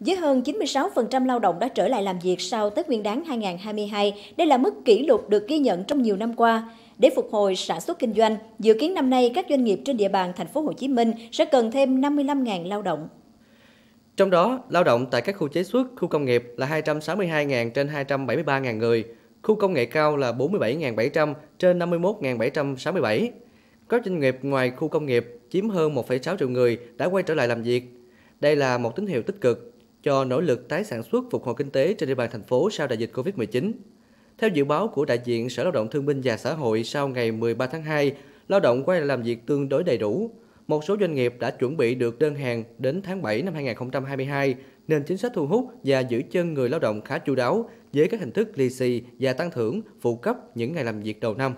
Với hơn 96% lao động đã trở lại làm việc sau Tết Nguyên đán 2022, đây là mức kỷ lục được ghi nhận trong nhiều năm qua. Để phục hồi sản xuất kinh doanh, dự kiến năm nay các doanh nghiệp trên địa bàn thành phố Hồ Chí Minh sẽ cần thêm 55.000 lao động. Trong đó, lao động tại các khu chế xuất, khu công nghiệp là 262.000 trên 273.000 người, khu công nghệ cao là 47.700 trên 51.767. Các doanh nghiệp ngoài khu công nghiệp chiếm hơn 1,6 triệu người đã quay trở lại làm việc. Đây là một tín hiệu tích cực cho nỗ lực tái sản xuất phục hồi kinh tế trên địa bàn thành phố sau đại dịch Covid-19. Theo dự báo của đại diện Sở Lao động Thương binh và Xã hội sau ngày 13 tháng 2, lao động quay lại làm việc tương đối đầy đủ. Một số doanh nghiệp đã chuẩn bị được đơn hàng đến tháng 7 năm 2022, nên chính sách thu hút và giữ chân người lao động khá chu đáo với các hình thức lì xì và tăng thưởng phụ cấp những ngày làm việc đầu năm.